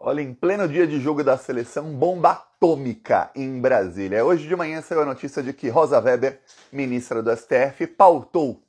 Olha, em pleno dia de jogo da seleção, bomba atômica em Brasília. Hoje de manhã saiu a notícia de que Rosa Weber, ministra do STF, pautou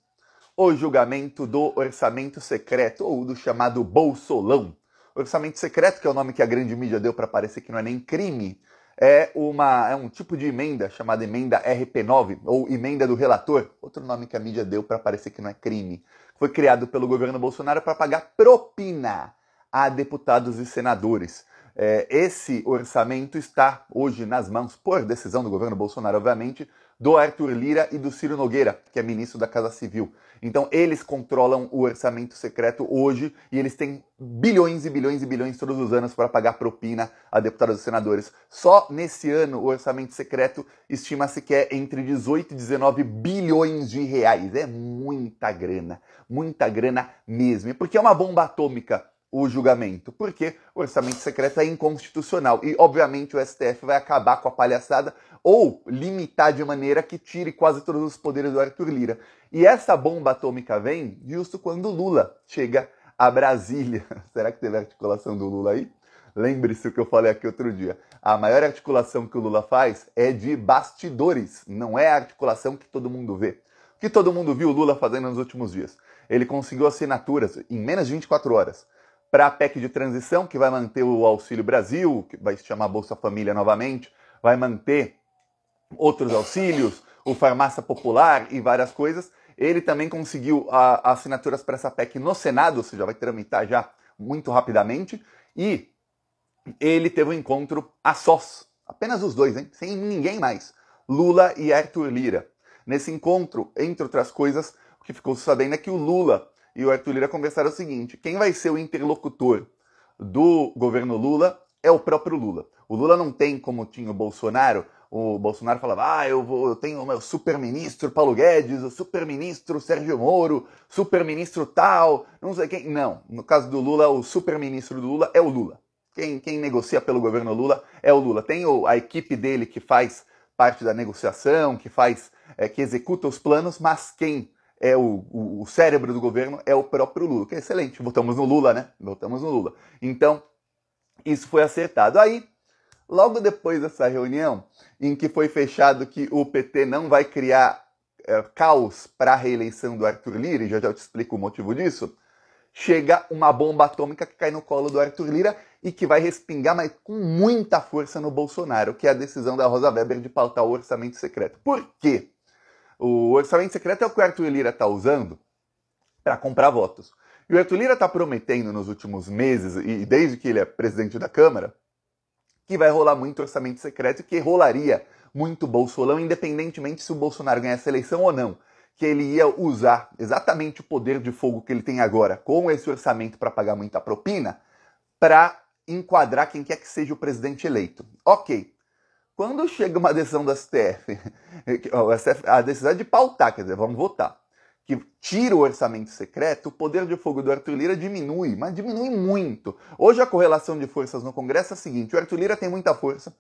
o julgamento do orçamento secreto, ou do chamado Bolsolão. Orçamento secreto, que é o nome que a grande mídia deu para parecer que não é nem crime, é, uma, é um tipo de emenda chamada emenda RP9, ou emenda do relator, outro nome que a mídia deu para parecer que não é crime. Foi criado pelo governo Bolsonaro para pagar propina a deputados e senadores. É, esse orçamento está hoje nas mãos, por decisão do governo Bolsonaro, obviamente, do Arthur Lira e do Ciro Nogueira, que é ministro da Casa Civil. Então, eles controlam o orçamento secreto hoje e eles têm bilhões e bilhões e bilhões todos os anos para pagar propina a deputados e senadores. Só nesse ano, o orçamento secreto estima-se que é entre 18 e 19 bilhões de reais. É muita grana, muita grana mesmo. Porque é uma bomba atômica o julgamento, porque o orçamento secreto é inconstitucional e, obviamente, o STF vai acabar com a palhaçada ou limitar de maneira que tire quase todos os poderes do Arthur Lira. E essa bomba atômica vem justo quando Lula chega a Brasília. Será que teve articulação do Lula aí? Lembre-se o que eu falei aqui outro dia. A maior articulação que o Lula faz é de bastidores, não é a articulação que todo mundo vê. O que todo mundo viu o Lula fazendo nos últimos dias? Ele conseguiu assinaturas em menos de 24 horas para a PEC de transição, que vai manter o Auxílio Brasil, que vai se chamar Bolsa Família novamente, vai manter outros auxílios, o Farmácia Popular e várias coisas. Ele também conseguiu a, assinaturas para essa PEC no Senado, ou seja, vai tramitar já muito rapidamente. E ele teve um encontro a sós, apenas os dois, hein? sem ninguém mais, Lula e Arthur Lira. Nesse encontro, entre outras coisas, o que ficou sabendo é que o Lula e o Arthur Lira conversaram o seguinte: quem vai ser o interlocutor do governo Lula é o próprio Lula. O Lula não tem como tinha o Bolsonaro. O Bolsonaro falava: ah, eu, vou, eu tenho o meu super-ministro Paulo Guedes, o super-ministro Sérgio Moro, super-ministro tal, não sei quem. Não, no caso do Lula, o super-ministro do Lula é o Lula. Quem, quem negocia pelo governo Lula é o Lula. Tem o, a equipe dele que faz parte da negociação, que faz, é, que executa os planos, mas quem é o, o, o, cérebro do governo é o próprio Lula. Que é excelente, votamos no Lula, né? Votamos no Lula. Então, isso foi acertado. Aí, logo depois dessa reunião, em que foi fechado que o PT não vai criar é, caos para a reeleição do Arthur Lira, e já já te explico o motivo disso, chega uma bomba atômica que cai no colo do Arthur Lira e que vai respingar, mas com muita força, no Bolsonaro, que é a decisão da Rosa Weber de pautar o orçamento secreto. Por quê? O orçamento secreto é o que o Arthur Lira está usando para comprar votos. E o Arthur Lira está prometendo nos últimos meses, e desde que ele é presidente da Câmara, que vai rolar muito orçamento secreto e que rolaria muito bolsonaro, independentemente se o Bolsonaro ganhasse a eleição ou não. Que ele ia usar exatamente o poder de fogo que ele tem agora com esse orçamento para pagar muita propina para enquadrar quem quer que seja o presidente eleito. Ok, quando chega uma decisão da STF, a decisão é de pautar, quer dizer, vamos votar, que tira o orçamento secreto, o poder de fogo do Arthur Lira diminui, mas diminui muito. Hoje a correlação de forças no Congresso é a seguinte: o Arthur Lira tem muita força.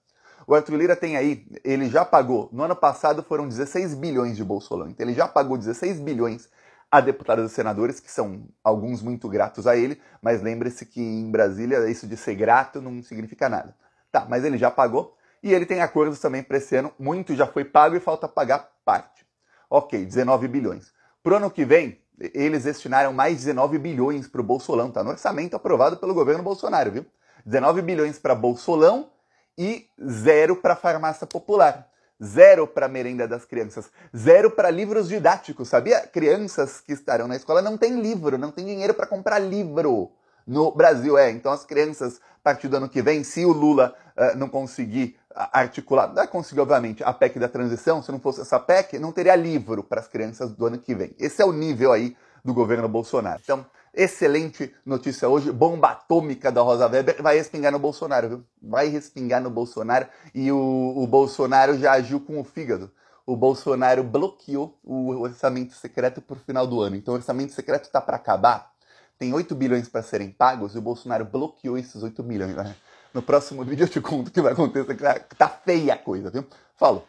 O Arthur Lira tem aí, ele já pagou, no ano passado foram 16 bilhões de Bolsonaro, então ele já pagou 16 bilhões a deputados e senadores, que são alguns muito gratos a ele, mas lembre-se que em Brasília isso de ser grato não significa nada. Tá, mas ele já pagou. E ele tem acordos também para esse ano, muito já foi pago e falta pagar parte. Ok, 19 bilhões. Para o ano que vem, eles destinaram mais 19 bilhões para o Bolsolão, Está no orçamento aprovado pelo governo Bolsonaro, viu? 19 bilhões para Bolsolão e zero para farmácia popular zero para merenda das crianças, zero para livros didáticos, sabia? Crianças que estarão na escola não têm livro, não tem dinheiro para comprar livro no Brasil, é. Então as crianças partir do ano que vem, se o Lula uh, não conseguir ah, articular, não é conseguir, obviamente, a PEC da transição, se não fosse essa PEC, não teria livro para as crianças do ano que vem. Esse é o nível aí do governo Bolsonaro. Então, excelente notícia hoje, bomba atômica da Rosa Weber, vai respingar no Bolsonaro, viu? Vai respingar no Bolsonaro e o, o Bolsonaro já agiu com o fígado o Bolsonaro bloqueou o orçamento secreto para o final do ano. Então, o orçamento secreto está para acabar tem 8 bilhões para serem pagos e o Bolsonaro bloqueou esses 8 bilhões. Né? No próximo vídeo eu te conto o que vai acontecer, que tá, tá feia a coisa, viu? Falou!